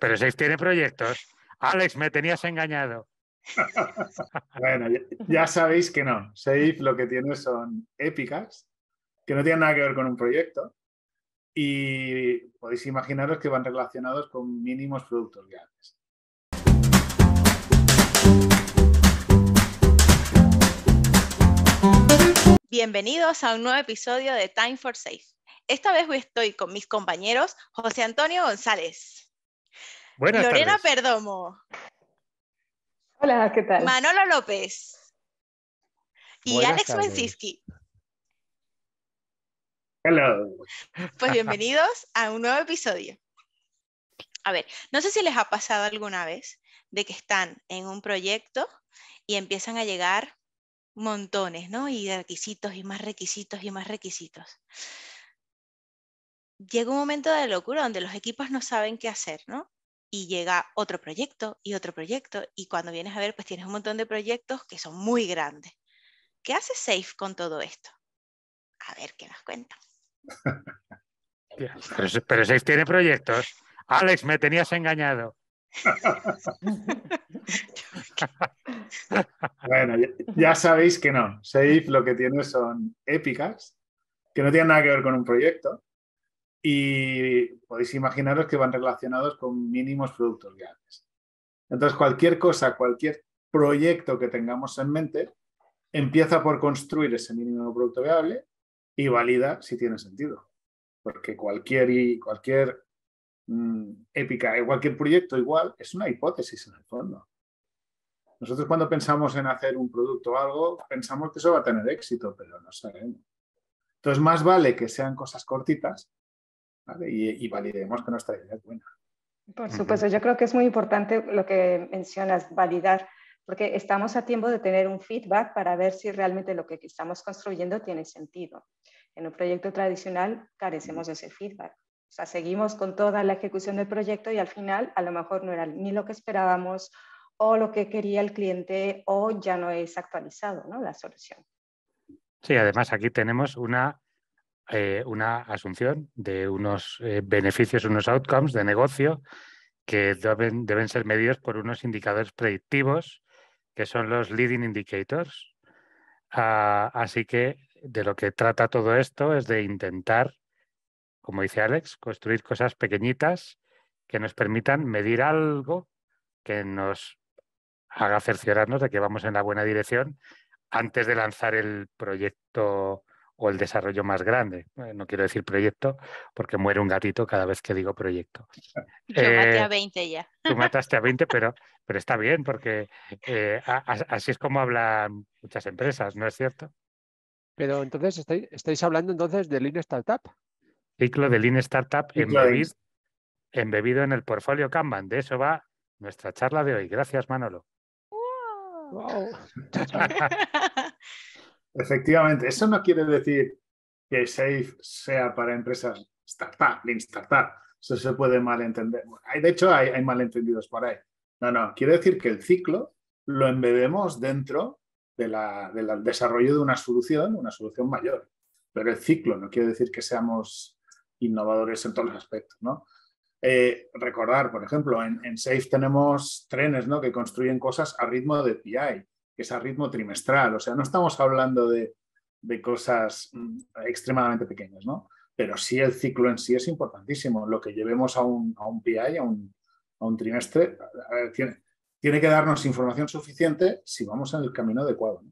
Pero, SAFE tiene proyectos. Alex, me tenías engañado. bueno, ya, sabéis que no. SAFE lo que tiene son épicas, que no tienen nada que ver con un proyecto. Y podéis imaginaros que van relacionados con mínimos productos grandes. Bienvenidos a un nuevo episodio de Time for Safe. Esta vez estoy con mis compañeros José Antonio González. Lorena Perdomo. Hola, ¿qué tal? Manolo López. Y Alex Wensiski. Hola. Pues bienvenidos a un nuevo episodio. A ver, no sé si les ha pasado alguna vez de que están en un proyecto y empiezan a llegar montones, ¿no? Y requisitos y más requisitos y más requisitos. Llega un momento de locura donde los equipos no saben qué hacer, ¿no? y llega otro proyecto y otro proyecto y cuando vienes a ver pues tienes un montón de proyectos que son muy grandes. ¿Qué hace Safe con todo esto? A ver qué nos cuenta. Pero, pero Safe tiene proyectos. Alex, me tenías engañado. bueno, ya, sabéis que no. Safe lo que tiene son épicas, que no tienen nada que ver con un proyecto, y podéis imaginaros que van relacionados con mínimos productos viables. Entonces, cualquier cosa, cualquier proyecto que tengamos en mente, empieza por construir ese mínimo producto viable y valida si tiene sentido. Porque cualquier, cualquier mm, épica, cualquier proyecto igual, es una hipótesis en el fondo. Nosotros cuando pensamos en hacer un producto o algo, pensamos que eso va a tener éxito, pero no sabemos. Entonces, más vale que sean cosas cortitas y, validemos que nuestra idea es buena. Por supuesto, yo creo que es muy importante lo que mencionas, validar, porque estamos a tiempo de tener un feedback para ver si realmente lo que estamos construyendo tiene sentido. En un proyecto tradicional carecemos de ese feedback. O sea, seguimos con toda la ejecución del proyecto y al final a lo mejor no era ni lo que esperábamos o lo que quería el cliente o ya no es actualizado ¿no? la solución. Sí, además aquí tenemos una eh, una asunción de unos eh, beneficios, unos outcomes de negocio que deben, deben ser medidos por unos indicadores predictivos que son los leading indicators. Ah, así que de lo que trata todo esto es de intentar, como dice Alex, construir cosas pequeñitas que nos permitan medir algo que nos haga cerciorarnos de que vamos en la buena dirección antes de lanzar el proyecto o el desarrollo más grande. Eh, no quiero decir proyecto, porque muere un gatito cada vez que digo proyecto. Yo eh, a 20 ya. Tú mataste a 20, pero, pero está bien, porque eh, así es como hablan muchas empresas, ¿no es cierto? Pero entonces, ¿estáis, hablando entonces de Lean Startup? Ciclo de Lean Startup embebido, en el portfolio Kanban. De eso va nuestra charla de hoy. Gracias, Manolo. Efectivamente, eso no quiere decir que SAFE sea para empresas startup, lean startup. Eso se puede malentender. de hecho, hay, malentendidos por ahí. No, no, quiere decir que el ciclo lo embedemos dentro del desarrollo de una solución, una solución mayor. Pero el ciclo no quiere decir que seamos innovadores en todos los aspectos, ¿no? Eh, recordar, por ejemplo, en, en SAFE tenemos trenes ¿no? que construyen cosas a ritmo de PI que es a ritmo trimestral. O sea, no estamos hablando de, cosas mm, extremadamente pequeñas, ¿no? Pero sí el ciclo en sí es importantísimo. Lo que llevemos a un, a un PI, a un, trimestre, tiene, tiene, que darnos información suficiente si vamos en el camino adecuado.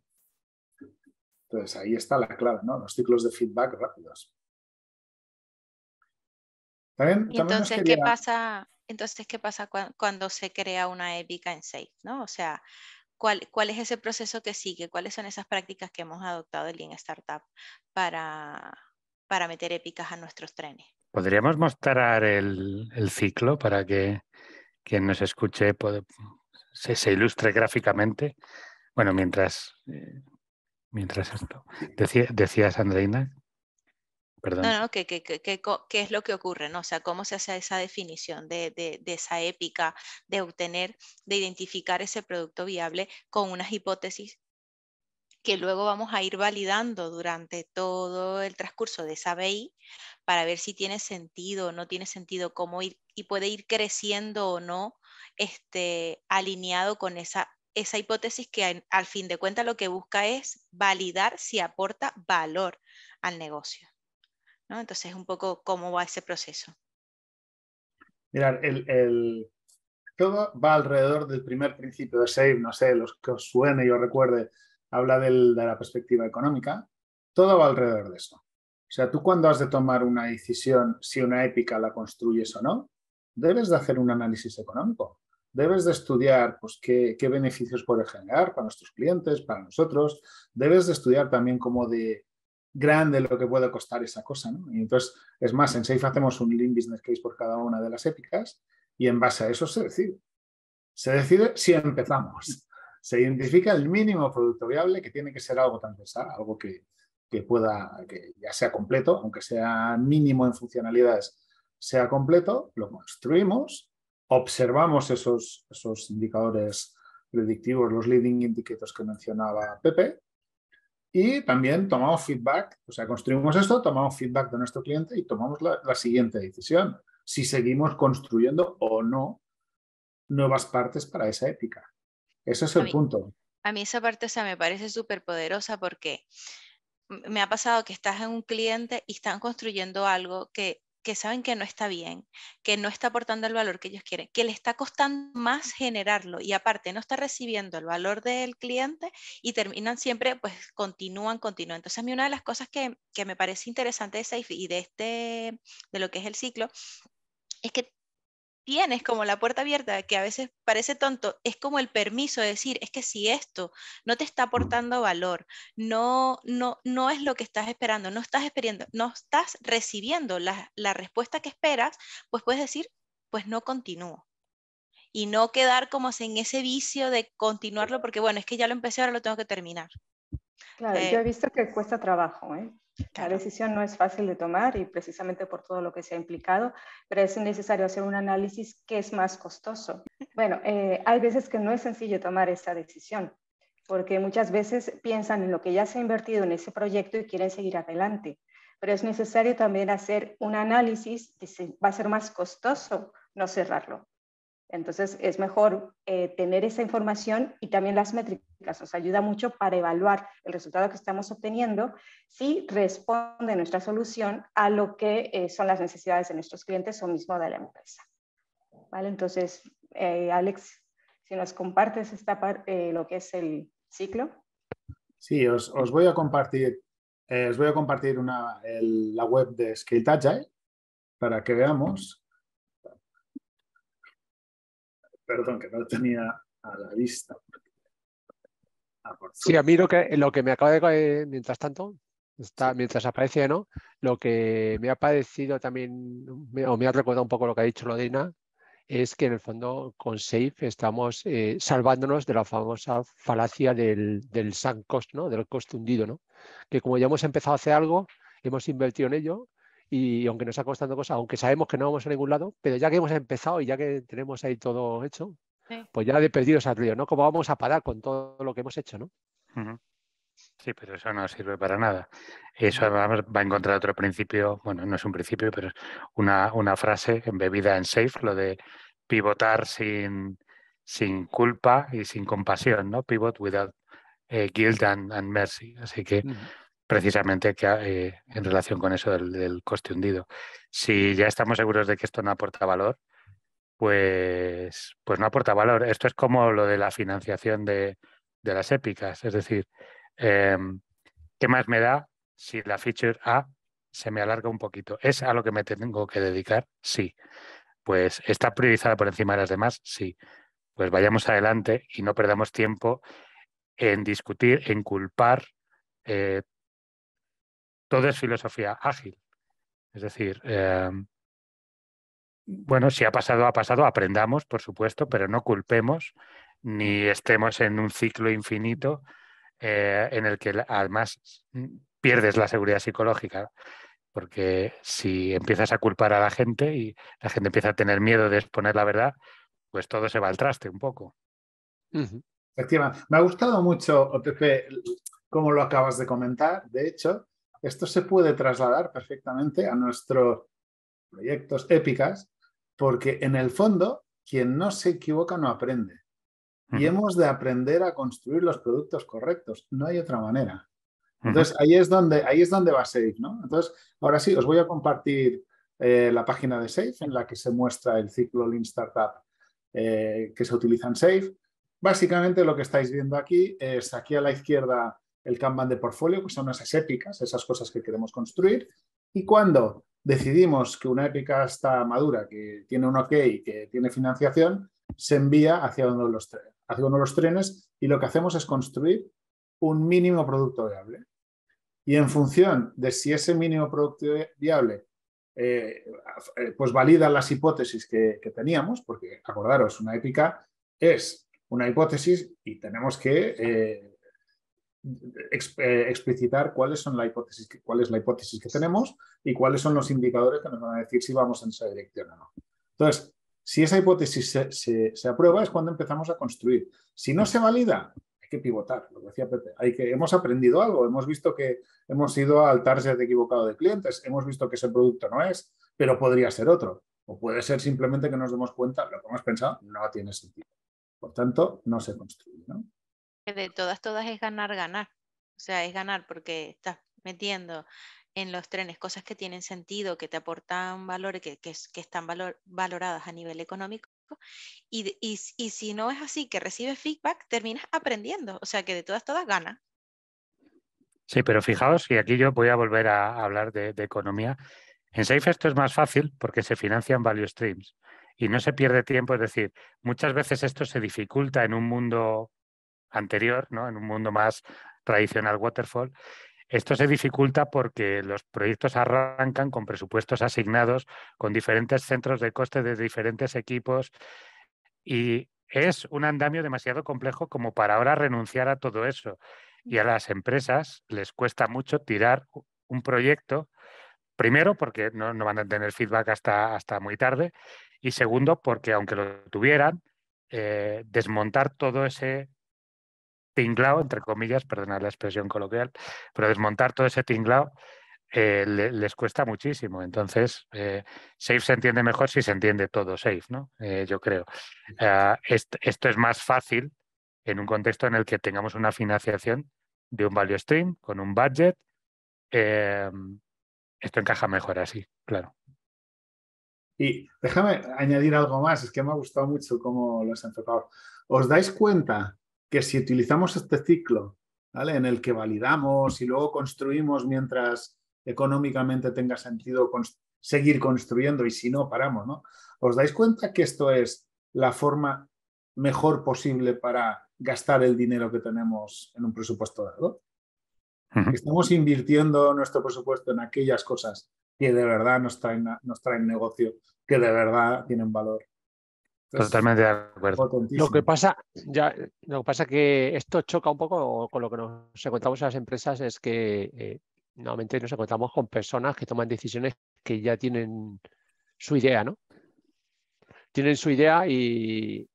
Entonces, ahí está la clave, ¿no? Los ciclos de feedback rápidos. También, bien? entonces, ¿qué pasa, entonces, ¿qué pasa cuando, se crea una épica en Safe? ¿no? O sea, ¿Cuál, es ese proceso que sigue? ¿Cuáles son esas prácticas que hemos adoptado el Lean Startup para, para meter épicas a nuestros trenes? ¿Podríamos mostrar el, ciclo para que quien nos escuche se, ilustre gráficamente? Bueno, mientras, eh, mientras esto, decía, decías, Andreina, no, no, ¿qué, es lo que ocurre? ¿no? O sea, ¿cómo se hace esa definición de, esa épica, de obtener, de identificar ese producto viable con unas hipótesis que luego vamos a ir validando durante todo el transcurso de esa BI para ver si tiene sentido o no tiene sentido, cómo ir y puede ir creciendo o no este, alineado con esa esa hipótesis que al fin de cuentas lo que busca es validar si aporta valor al negocio. Entonces, un poco cómo va ese proceso. Mirar, el, todo va alrededor del primer principio de SAVE, no sé, los que os suene y os recuerde, habla de la perspectiva económica, todo va alrededor de eso. O sea, tú cuando has de tomar una decisión si una épica la construyes o no, debes de hacer un análisis económico. Debes de estudiar pues, qué, qué beneficios puede generar para nuestros clientes, para nosotros. Debes de estudiar también cómo de, grande lo que puede costar esa cosa. ¿no? Y entonces, es más, en SAFE hacemos un lean business case por cada una de las épicas y en base a eso se decide. Se decide si empezamos. Se identifica el mínimo producto viable que tiene que ser algo tan pesado, algo que, pueda, que ya sea completo, aunque sea mínimo en funcionalidades, sea completo, lo construimos, observamos esos, esos indicadores predictivos, los leading indicators que mencionaba Pepe, y también tomamos feedback, o sea, construimos esto, tomamos feedback de nuestro cliente y tomamos la, siguiente decisión, si seguimos construyendo o no nuevas partes para esa épica. Ese es el punto. A mí esa parte, o sea, me parece súper poderosa porque me ha pasado que estás en un cliente y están construyendo algo que que saben que no está bien, que no está aportando el valor que ellos quieren, que le está costando más generarlo y aparte no está recibiendo el valor del cliente y terminan siempre, pues continúan, continúan. Entonces a mí una de las cosas que, que me parece interesante de Safe y de, este, de lo que es el ciclo es que tienes como la puerta abierta, que a veces parece tonto, es como el permiso de decir, es que si esto no te está mm. aportando valor, no, no, no es lo que estás esperando, no estás, esperando, no estás recibiendo la, respuesta que esperas, pues puedes decir, pues no continúo. Y no quedar como en ese vicio de continuarlo, porque bueno, es que ya lo empecé, ahora lo tengo que terminar. Claro, eh, yo he visto que cuesta trabajo, ¿eh? La decisión no es fácil de tomar y precisamente por todo lo que se ha implicado, pero es necesario hacer un análisis que es más costoso. Bueno, eh, hay veces que no es sencillo tomar esa decisión, porque muchas veces piensan en lo que ya se ha invertido en ese proyecto y quieren seguir adelante, pero es necesario también hacer un análisis que va a ser más costoso no cerrarlo. Entonces es mejor eh, tener esa información y también las métricas. Nos ayuda mucho para evaluar el resultado que estamos obteniendo si responde nuestra solución a lo que eh, son las necesidades de nuestros clientes o mismo de la empresa. ¿Vale? Entonces, eh, Alex, si nos compartes esta lo que es el ciclo. Sí, os, voy a compartir, os voy a compartir una, la web de Scale para que veamos perdón, que no lo tenía a la vista. Ah, sí, a mí lo que, lo que me acaba de caer, mientras tanto, está, mientras aparece, ¿no? Lo que me ha parecido también, o me ha recordado un poco lo que ha dicho Lodina, es que en el fondo con SAFE estamos eh, salvándonos de la famosa falacia del, del sunk cost, ¿no? del coste hundido, ¿no? que como ya hemos empezado a hacer algo, hemos invertido en ello, y aunque nos ha costado cosas, aunque sabemos que no vamos a ningún lado, pero ya que hemos empezado y ya que tenemos ahí todo hecho, pues ya de perdidos al río, ¿no? ¿Cómo vamos a parar con todo lo que hemos hecho, no? Sí, pero eso no sirve para nada. Eso va, va a encontrar otro principio, bueno, no es un principio, pero es una, una frase embebida en Safe, lo de pivotar sin, sin culpa y sin compasión, ¿no? Pivot without eh, guilt and, mercy. Así que precisamente que, eh, en relación con eso del, coste hundido. Si ya estamos seguros de que esto no aporta valor, pues, pues no aporta valor. Esto es como lo de la financiación de, de las épicas, es decir, em, ¿qué más me da si la feature A se me alarga un poquito? ¿Es a lo que me tengo que dedicar? Sí. Pues está priorizada por encima de las demás, sí. Pues vayamos adelante y no perdamos tiempo en discutir, en culpar eh, todo es filosofía ágil. Es decir, eh, bueno, si ha pasado, ha pasado, aprendamos, por supuesto, pero no culpemos ni estemos en un ciclo infinito eh, en el que además mm, pierdes la seguridad psicológica. Porque si empiezas a culpar a la gente y la gente empieza a tener miedo de exponer la verdad, pues todo se va al traste un poco. Me ha gustado mucho, Pepe, cómo lo acabas de comentar. De hecho, esto se puede trasladar perfectamente a nuestros proyectos épicas, porque en el fondo, quien no se equivoca no aprende. Y hemos de aprender a construir los productos correctos. No hay otra manera. Entonces, ahí es donde, ahí es donde va Safe, ¿no? Entonces, ahora sí, os voy a compartir eh, la página de Safe en la que se muestra el ciclo Lean Startup eh, que se utiliza en Safe. Básicamente lo que estáis viendo aquí es aquí a la izquierda el Kanban de portfolio, que son esas épicas, esas cosas que queremos construir. Y cuando decidimos que una épica está madura, que tiene un OK, que tiene financiación, se envía hacia uno de los, uno los trenes y lo que hacemos es construir un mínimo producto viable. Y en función de si ese mínimo producto viable eh, eh, pues valida las hipótesis que, teníamos, porque acordaros, una épica es una hipótesis y tenemos que eh, eh, explicitar cuáles son la hipótesis, cuál es la hipótesis que tenemos y cuáles son los indicadores que nos van a decir si vamos en esa dirección o no. Entonces, si esa hipótesis se, aprueba es cuando empezamos a construir. Si no se valida, hay que pivotar, lo que decía Pepe. Hay que, hemos aprendido algo, hemos visto que hemos ido al target equivocado de clientes, hemos visto que ese producto no es, pero podría ser otro. O puede ser simplemente que nos demos cuenta, lo que hemos pensado no tiene sentido. Por tanto, no se construye de todas, todas es ganar, ganar. O sea, es ganar porque estás metiendo en los trenes cosas que tienen sentido, que te aportan valor, que, que, están valoradas a nivel económico. Y, si no es así, que recibes feedback, terminas aprendiendo. O sea, que de todas, todas ganas. Sí, pero fijaos, y aquí yo voy a volver a hablar de, de economía. En Safe esto es más fácil porque se financian value streams y no se pierde tiempo. Es decir, muchas veces esto se dificulta en un mundo anterior, ¿no? en un mundo más tradicional waterfall. Esto se dificulta porque los proyectos arrancan con presupuestos asignados, con diferentes centros de coste de diferentes equipos y es un andamio demasiado complejo como para ahora renunciar a todo eso. Y a las empresas les cuesta mucho tirar un proyecto, primero porque no, van a tener feedback hasta, hasta muy tarde y segundo porque aunque lo tuvieran, eh, desmontar todo ese tinglao, entre comillas, perdonad la expresión coloquial, pero desmontar todo ese tinglao eh, les cuesta muchísimo. Entonces, eh, Safe se entiende mejor si se entiende todo Safe, ¿no? Eh, yo creo. Ah, esto es más fácil en un contexto en el que tengamos una financiación de un value stream con un budget. esto encaja mejor así, claro. Y déjame añadir algo más, es que me ha gustado mucho cómo lo has enfocado. ¿Os dais cuenta que si utilizamos este ciclo, ¿vale? En el que validamos y luego construimos mientras económicamente tenga sentido seguir construyendo y si no, paramos, ¿no? ¿Os dais cuenta que esto es la forma mejor posible para gastar el dinero que tenemos en un presupuesto dado? Estamos invirtiendo nuestro presupuesto en aquellas cosas que de verdad nos traen, nos traen negocio, que de verdad tienen valor Totalmente de acuerdo. Lo que pasa, ya, lo que pasa que esto choca un poco con lo que nos encontramos en las empresas, es que eh, normalmente nos encontramos con personas que toman decisiones que ya tienen su idea, ¿no? Tienen su idea y,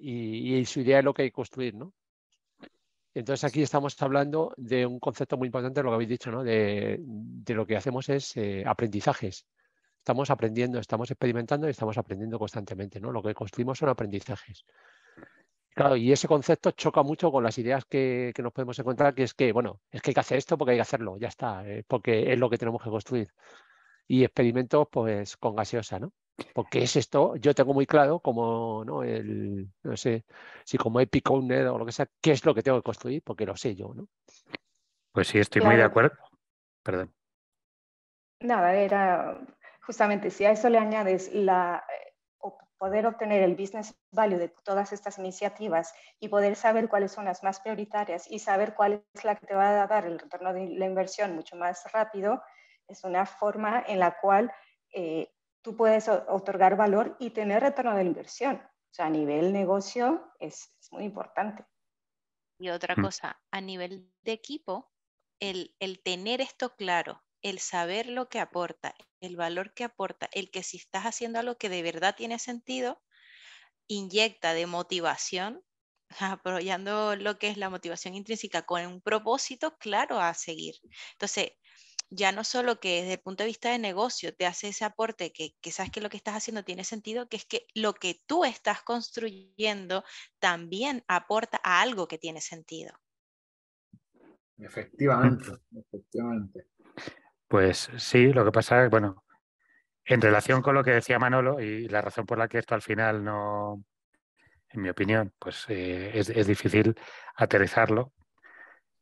su idea es lo que hay que construir, ¿no? Entonces aquí estamos hablando de un concepto muy importante, lo que habéis dicho, ¿no? De, lo que hacemos es eh, aprendizajes estamos aprendiendo, estamos experimentando y estamos aprendiendo constantemente. ¿no? Lo que construimos son aprendizajes. Claro, y ese concepto choca mucho con las ideas que, nos podemos encontrar, que es que, bueno, es que hay que hacer esto porque hay que hacerlo, ya está, eh, porque es lo que tenemos que construir. Y experimentos, pues, con gaseosa, ¿no? Porque es esto, yo tengo muy claro como, ¿no? El, no sé, si como un o lo que sea, qué es lo que tengo que construir, porque lo sé yo, ¿no? Pues sí, estoy muy de acuerdo. Perdón. Nada, era justamente si a eso le añades la, eh, poder obtener el business value de todas estas iniciativas y poder saber cuáles son las más prioritarias y saber cuál es la que te va a dar el retorno de la inversión mucho más rápido, es una forma en la cual eh, tú puedes otorgar valor y tener retorno de la inversión. O sea, a nivel negocio es, es muy importante. Y otra mm. cosa, a nivel de equipo, el tener esto claro, el saber lo que aporta, el valor que aporta, el que si estás haciendo algo que de verdad tiene sentido, inyecta de motivación, apoyando lo que es la motivación intrínseca con un propósito claro a seguir. Entonces, ya no solo que desde el punto de vista de negocio te hace ese aporte que, sabes que lo que estás haciendo tiene sentido, que es que lo que tú estás construyendo también aporta a algo que tiene sentido. Efectivamente, efectivamente. Pues sí, lo que pasa es, bueno, en relación con lo que decía Manolo y la razón por la que esto al final no, en mi opinión, pues eh, es, difícil aterrizarlo,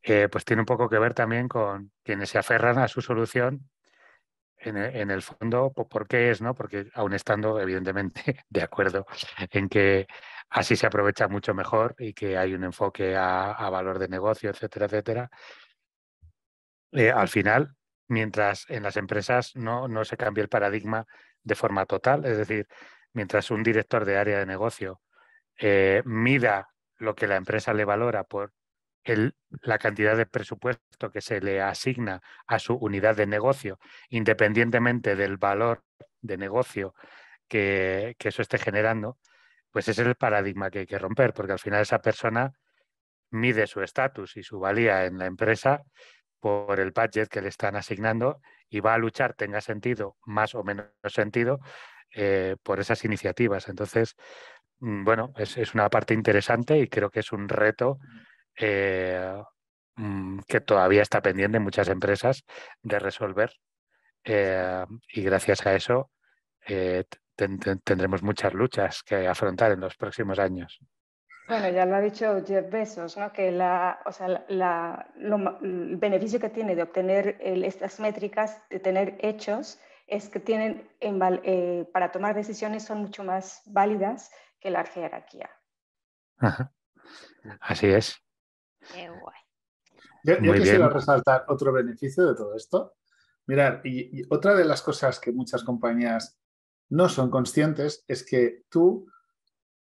eh, pues tiene un poco que ver también con quienes se aferran a su solución. En, e, el fondo, ¿por qué es? no? Porque aún estando, evidentemente, de acuerdo en que así se aprovecha mucho mejor y que hay un enfoque a, valor de negocio, etcétera, etcétera, eh, al final mientras en las empresas no, se cambie el paradigma de forma total. Es decir, mientras un director de área de negocio eh, mida lo que la empresa le valora por la cantidad de presupuesto que se le asigna a su unidad de negocio, independientemente del valor de negocio que, que eso esté generando, pues ese es el paradigma que hay que romper, porque al final esa persona mide su estatus y su valía en la empresa por el budget que le están asignando y va a luchar, tenga sentido, más o menos sentido, eh, por esas iniciativas. Entonces, mm, bueno, es, una parte interesante y creo que es un reto eh, mm, que todavía está pendiente en muchas empresas de resolver. Eh, y gracias a eso tendremos muchas luchas que afrontar en los próximos años. Bueno, ya lo ha dicho Jeff Bezos, ¿no? que la, el beneficio que tiene de obtener estas métricas, de tener hechos, es que tienen eh, para tomar decisiones son mucho más válidas que la jerarquía. Así es. Qué guay. Yo, quisiera resaltar otro beneficio de todo esto. Mirar, y otra de las cosas que muchas compañías no son conscientes es que tú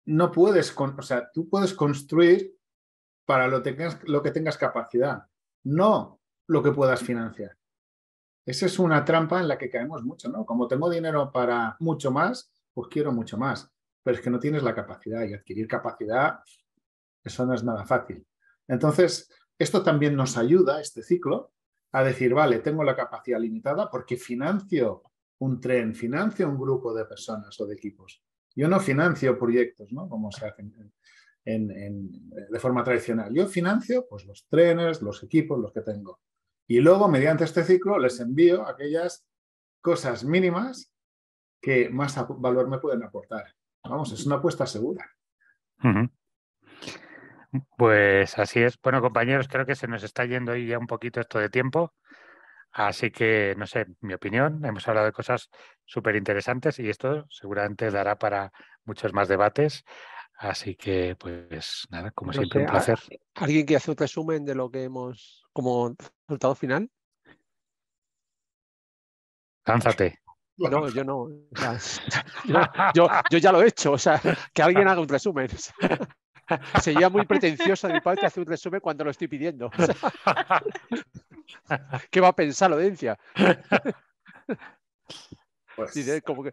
no puedes, con, o sea, tú puedes construir para lo, tengas, lo que tengas capacidad, no lo que puedas financiar. Esa es una trampa en la que caemos mucho, ¿no? Como tengo dinero para mucho más, pues quiero mucho más, pero es que no tienes la capacidad y adquirir capacidad, eso no es nada fácil. Entonces, esto también nos ayuda, este ciclo, a decir, vale, tengo la capacidad limitada porque financio un tren, financio un grupo de personas o de equipos. Yo no financio proyectos, ¿no? Como se hacen de forma tradicional. Yo financio pues, los trenes, los equipos, los que tengo. Y luego, mediante este ciclo, les envío aquellas cosas mínimas que más valor me pueden aportar. Vamos, es una apuesta segura. Pues así es. Bueno, compañeros, creo que se nos está yendo ahí ya un poquito esto de tiempo. Así que, no sé, mi opinión, hemos hablado de cosas súper interesantes y esto seguramente dará para muchos más debates. Así que, pues nada, como siempre, un placer. ¿Alguien quiere hacer un resumen de lo que hemos como resultado final? Cánzate No, yo no. Yo, ya lo he hecho. O sea, que alguien haga un resumen. Sería muy pretencioso de mi parte hacer un resumen cuando lo estoy pidiendo. ¿Qué va a pensar la audiencia? Pues, Yo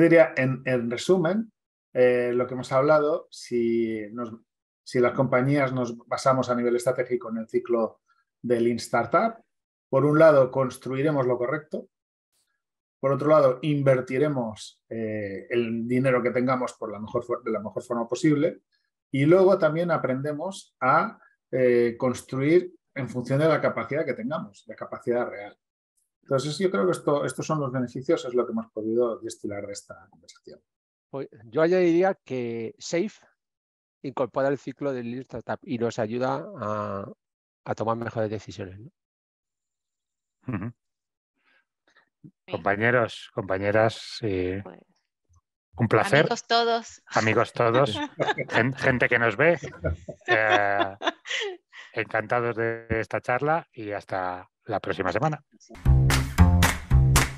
diría, en, resumen, eh, lo que hemos hablado, si, si las compañías nos basamos a nivel estratégico en el ciclo del Lean Startup, por un lado, construiremos lo correcto. Por otro lado, invertiremos eh, el dinero que tengamos por la mejor, de la mejor forma posible. Y luego también aprendemos a eh, construir en función de la capacidad que tengamos, la capacidad real. Entonces, yo creo que esto, estos son los beneficios, es lo que hemos podido destilar de esta conversación. Pues yo añadiría que SAFE incorpora el ciclo del Lean Startup y nos ayuda a, tomar mejores decisiones. Compañeros, compañeras, eh, pues, un placer. Amigos todos. Amigos todos, gente que nos ve. Eh, encantados de esta charla y hasta la próxima semana.